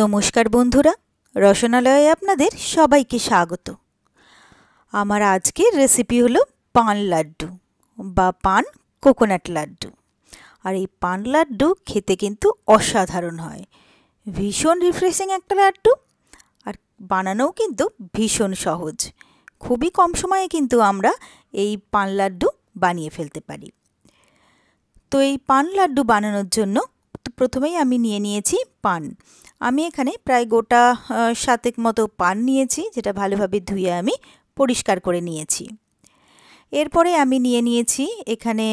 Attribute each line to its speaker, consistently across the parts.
Speaker 1: নমস্কার বন্ধুরা রসনালয়ে আপনাদের সবাইকে স্বাগত আমার আজকের রেসিপি হলো পান লাড্ডু বা পান কোকোনাট লাড্ডু আর এই পান লাড্ডু খেতে কিন্তু অসাধারণ হয় ভীষণ রিফ্রেশিং একটা লাড্ডু আর বানানোও কিন্তু ভীষণ সহজ খুবই কম সময়ে কিন্তু আমরা এই পান লাড্ডু বানিয়ে ফেলতে পারি তো এই পান লাড্ডু বানানোর জন্য প্রথমেই আমি নিয়ে নিয়েছি পান আমি এখানে প্রায় গোটা সাতেক মতো পান নিয়েছি যেটা ভালোভাবে ধুয়ে আমি পরিষ্কার করে নিয়েছি এরপরে আমি নিয়ে নিয়েছি এখানে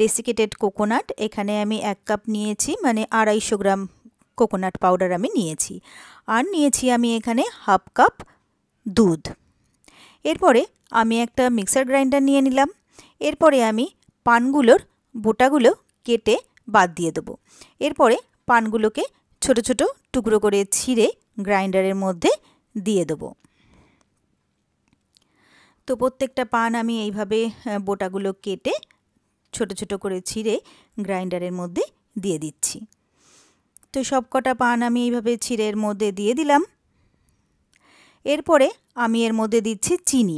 Speaker 1: ডেসিকেটেড কোকোনাট এখানে আমি এক কাপ নিয়েছি মানে আড়াইশো গ্রাম কোকোনাট পাউডার আমি নিয়েছি আর নিয়েছি আমি এখানে হাফ কাপ দুধ এরপরে আমি একটা মিক্সার গ্রাইন্ডার নিয়ে নিলাম এরপরে আমি পানগুলোর বোটাগুলো কেটে বাদ দিয়ে দেবো এরপরে পানগুলোকে ছোট ছোট টুকরো করে ছিঁড়ে গ্রাইন্ডারের মধ্যে দিয়ে দেবো তো প্রত্যেকটা পান আমি এইভাবে বোটাগুলো কেটে ছোট ছোট করে ছিঁড়ে গ্রাইন্ডারের মধ্যে দিয়ে দিচ্ছি তো সব কটা পান আমি এইভাবে ছিঁড়ের মধ্যে দিয়ে দিলাম এরপরে আমি এর মধ্যে দিচ্ছি চিনি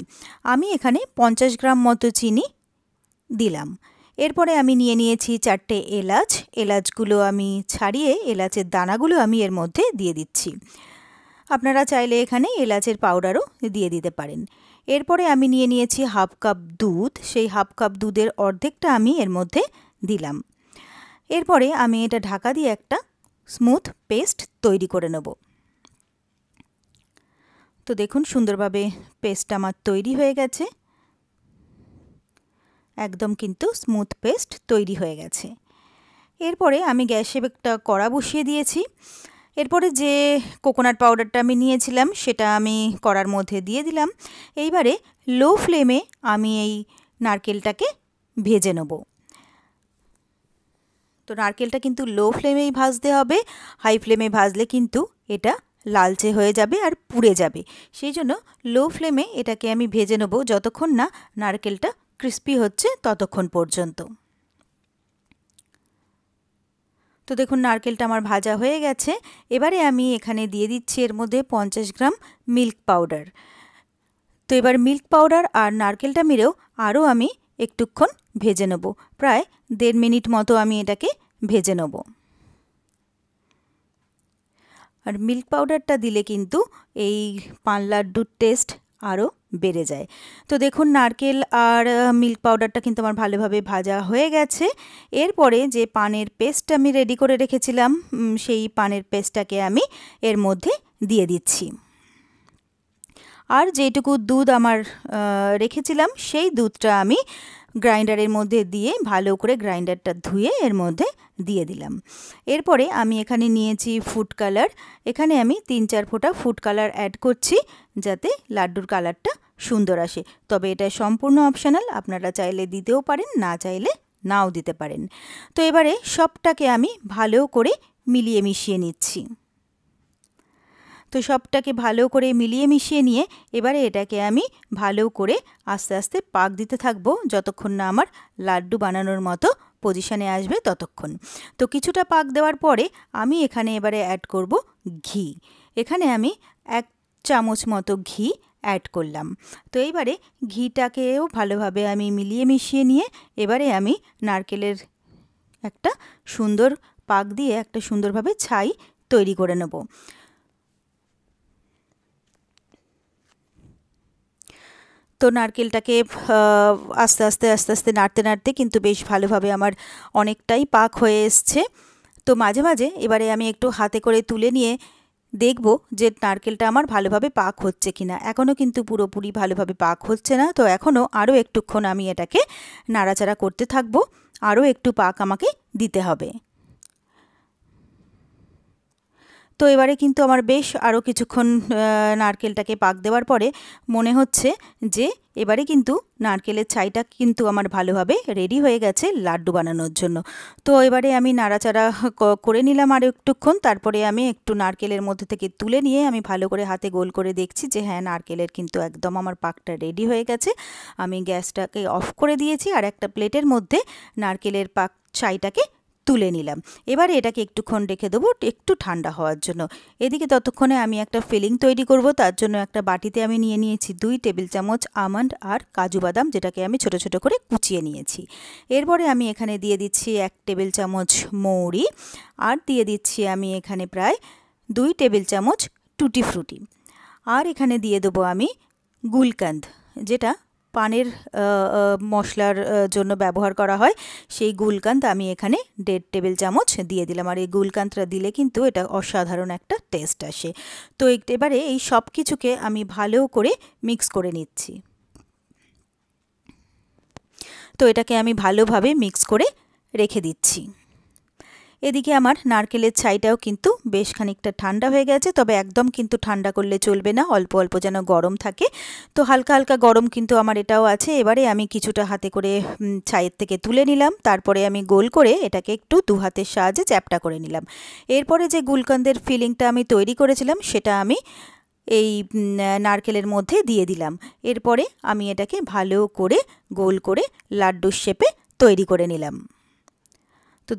Speaker 1: আমি এখানে পঞ্চাশ গ্রাম মতো চিনি দিলাম এরপরে আমি নিয়ে নিয়েছি চারটে এলাচ এলাচগুলো আমি ছাড়িয়ে এলাচের দানাগুলো আমি এর মধ্যে দিয়ে দিচ্ছি আপনারা চাইলে এখানে এলাচের পাউডারও দিয়ে দিতে পারেন এরপরে আমি নিয়ে নিয়েছি হাফ কাপ দুধ সেই হাফ কাপ দুধের অর্ধেকটা আমি এর মধ্যে দিলাম এরপরে আমি এটা ঢাকা দিয়ে একটা স্মুথ পেস্ট তৈরি করে নেব তো দেখুন সুন্দরভাবে পেস্ট আমার তৈরি হয়ে গেছে একদম কিন্তু স্মুথ পেস্ট তৈরি হয়ে গেছে এরপরে আমি গ্যাসে একটা কড়া বসিয়ে দিয়েছি এরপরে যে কোকোনাট পাউডারটা আমি নিয়েছিলাম সেটা আমি কড়ার মধ্যে দিয়ে দিলাম এইবারে লো ফ্লেমে আমি এই নারকেলটাকে ভেজে নেব তো নারকেলটা কিন্তু লো ফ্লেমেই ভাজতে হবে হাই ফ্লেমে ভাজলে কিন্তু এটা লালচে হয়ে যাবে আর পুড়ে যাবে সেই জন্য লো ফ্লেমে এটাকে আমি ভেজে নেব যতক্ষণ না নারকেলটা ক্রিস্পি হচ্ছে ততক্ষণ পর্যন্ত তো দেখুন নারকেলটা আমার ভাজা হয়ে গেছে এবারে আমি এখানে দিয়ে দিচ্ছি এর মধ্যে পঞ্চাশ গ্রাম মিল্ক পাউডার তো এবার মিল্ক পাউডার আর নারকেলটা মিলেও আরও আমি একটুক্ষণ ভেজে নেব প্রায় দেড় মিনিট মতো আমি এটাকে ভেজে নেব আর মিল্ক পাউডারটা দিলে কিন্তু এই পানলার দুধ টেস্ট আরও বেড়ে যায় তো দেখুন নারকেল আর মিল্ক পাউডারটা কিন্তু আমার ভালোভাবে ভাজা হয়ে গেছে এরপরে যে পানের পেস্ট আমি রেডি করে রেখেছিলাম সেই পানের পেস্টটাকে আমি এর মধ্যে দিয়ে দিচ্ছি আর যেটুকু দুধ আমার রেখেছিলাম সেই দুধটা আমি গ্রাইন্ডারের মধ্যে দিয়ে ভালো করে গ্রাইন্ডারটা ধুয়ে এর মধ্যে দিয়ে দিলাম এরপরে আমি এখানে নিয়েছি ফুড কালার এখানে আমি তিন চার ফোঁটা ফুড কালার অ্যাড করছি যাতে লাড্ডুর কালারটা সুন্দর আসে তবে এটা সম্পূর্ণ অপশানাল আপনারা চাইলে দিতেও পারেন না চাইলে নাও দিতে পারেন তো এবারে সবটাকে আমি ভালো করে মিলিয়ে মিশিয়ে নিচ্ছি তো সবটাকে ভালো করে মিলিয়ে মিশিয়ে নিয়ে এবারে এটাকে আমি ভালো করে আস্তে আস্তে পাক দিতে থাকবো যতক্ষণ না আমার লাড্ডু বানানোর মতো পজিশানে আসবে ততক্ষণ তো কিছুটা পাক দেওয়ার পরে আমি এখানে এবারে অ্যাড করব ঘি এখানে আমি এক চামচ মতো ঘি অ্যাড করলাম তো এইবারে ঘিটাকেও ভালোভাবে আমি মিলিয়ে মিশিয়ে নিয়ে এবারে আমি নারকেলের একটা সুন্দর পাক দিয়ে একটা সুন্দরভাবে ছাই তৈরি করে নেব তো নারকেলটাকে আস্তে আস্তে আস্তে আস্তে নাড়তে নাড়তে কিন্তু বেশ ভালোভাবে আমার অনেকটাই পাক হয়ে এসছে তো মাঝে মাঝে এবারে আমি একটু হাতে করে তুলে নিয়ে দেখব যে নারকেলটা আমার ভালোভাবে পাক হচ্ছে কিনা এখনও কিন্তু পুরোপুরি ভালোভাবে পাক হচ্ছে না তো এখনও আরও একটুক্ষণ আমি এটাকে নাড়াচাড়া করতে থাকবো আরও একটু পাক আমাকে দিতে হবে তো এবারে কিন্তু আমার বেশ আরও কিছুক্ষণ নারকেলটাকে পাক দেওয়ার পরে মনে হচ্ছে যে এবারে কিন্তু নারকেলের ছাইটা কিন্তু আমার ভালোভাবে রেডি হয়ে গেছে লাড্ডু বানানোর জন্য তো এবারে আমি নাড়াচাড়া করে নিলাম আর একটুক্ষণ তারপরে আমি একটু নারকেলের মধ্যে থেকে তুলে নিয়ে আমি ভালো করে হাতে গোল করে দেখছি যে হ্যাঁ নারকেলের কিন্তু একদম আমার পাকটা রেডি হয়ে গেছে আমি গ্যাসটাকে অফ করে দিয়েছি আর একটা প্লেটের মধ্যে নারকেলের পাক ছাইটাকে তুলে নিলাম এবারে এটাকে একটুক্ষণ রেখে দেবো একটু ঠান্ডা হওয়ার জন্য এদিকে ততক্ষণে আমি একটা ফিলিং তৈরি করব তার জন্য একটা বাটিতে আমি নিয়ে নিয়েছি দুই টেবিল চামচ আমন্ড আর কাজু বাদাম যেটাকে আমি ছোট ছোট করে কুচিয়ে নিয়েছি এরপরে আমি এখানে দিয়ে দিচ্ছি এক টেবিল চামচ মৌরি আর দিয়ে দিচ্ছি আমি এখানে প্রায় দুই টেবিল চামচ টুটি ফ্রুটি আর এখানে দিয়ে দেবো আমি গুলকান্দ যেটা পানের মশলার জন্য ব্যবহার করা হয় সেই গুলকান্ত আমি এখানে দেড় টেবিল চামচ দিয়ে দিলাম আর এই গুলকান্তটা দিলে কিন্তু এটা অসাধারণ একটা টেস্ট আসে তো এবারে এই সব কিছুকে আমি ভালো করে মিক্স করে নিচ্ছি তো এটাকে আমি ভালোভাবে মিক্স করে রেখে দিচ্ছি এদিকে আমার নারকেলের ছাইটাও কিন্তু বেশ খানিকটা ঠান্ডা হয়ে গেছে তবে একদম কিন্তু ঠান্ডা করলে চলবে না অল্প অল্প যেন গরম থাকে তো হালকা হালকা গরম কিন্তু আমার এটাও আছে এবারে আমি কিছুটা হাতে করে ছাইয়ের থেকে তুলে নিলাম তারপরে আমি গোল করে এটাকে একটু দু হাতের সাহায্যে চ্যাপটা করে নিলাম এরপরে যে গুলকন্দের ফিলিংটা আমি তৈরি করেছিলাম সেটা আমি এই নারকেলের মধ্যে দিয়ে দিলাম এরপরে আমি এটাকে ভালো করে গোল করে লাড্ডুর শেপে তৈরি করে নিলাম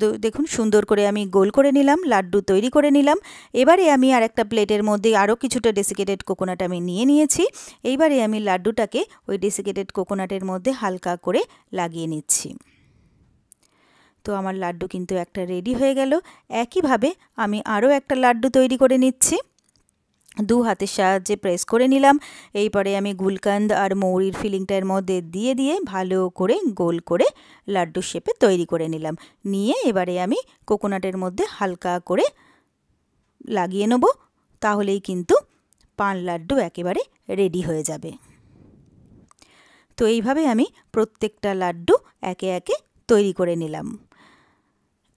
Speaker 1: তো দেখুন সুন্দর করে আমি গোল করে নিলাম লাড্ডু তৈরি করে নিলাম এবারে আমি আর একটা প্লেটের মধ্যে আরও কিছুটা ডেসিকেটেড কোকোনাট আমি নিয়ে নিয়েছি এইবারে আমি লাড্ডুটাকে ওই ডেসিকেটেড কোকোনাটের মধ্যে হালকা করে লাগিয়ে নিচ্ছি তো আমার লাড্ডু কিন্তু একটা রেডি হয়ে গেল একইভাবে আমি আরও একটা লাড্ডু তৈরি করে নিচ্ছি দু হাতের সাহায্যে প্রেস করে নিলাম এইবারে আমি গুলকান্দ আর মৌরির ফিলিংটার মধ্যে দিয়ে দিয়ে ভালো করে গোল করে লাড্ডু শেপে তৈরি করে নিলাম নিয়ে এবারে আমি কোকোনাটের মধ্যে হালকা করে লাগিয়ে নেব তাহলেই কিন্তু পান লাড্ডু একেবারে রেডি হয়ে যাবে তো এইভাবে আমি প্রত্যেকটা লাড্ডু একে একে তৈরি করে নিলাম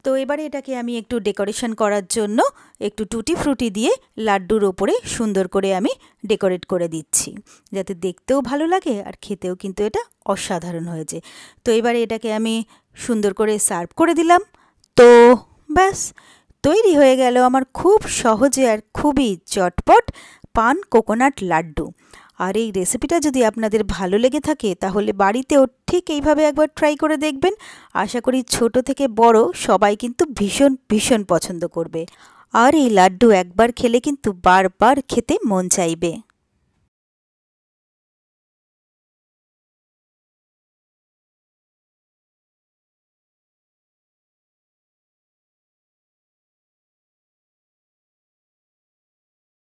Speaker 1: তো এবারে এটাকে আমি একটু ডেকোরেশন করার জন্য একটু টুটি ফ্রুটি দিয়ে লাড্ডুর ওপরে সুন্দর করে আমি ডেকোরেট করে দিচ্ছি যাতে দেখতেও ভালো লাগে আর খেতেও কিন্তু এটা অসাধারণ হয়েছে তো এবারে এটাকে আমি সুন্দর করে সার্ভ করে দিলাম তো ব্যাস তৈরি হয়ে গেল আমার খুব সহজে আর খুবই চটপট পান কোকোনাট লাড্ডু আর এই রেসিপিটা যদি আপনাদের ভালো লেগে থাকে তাহলে বাড়িতেও ঠিক এইভাবে একবার ট্রাই করে দেখবেন আশা করি ছোট থেকে বড় সবাই কিন্তু ভীষণ ভীষণ পছন্দ করবে আর এই লাড্ডু একবার খেলে কিন্তু বারবার খেতে মন চাইবে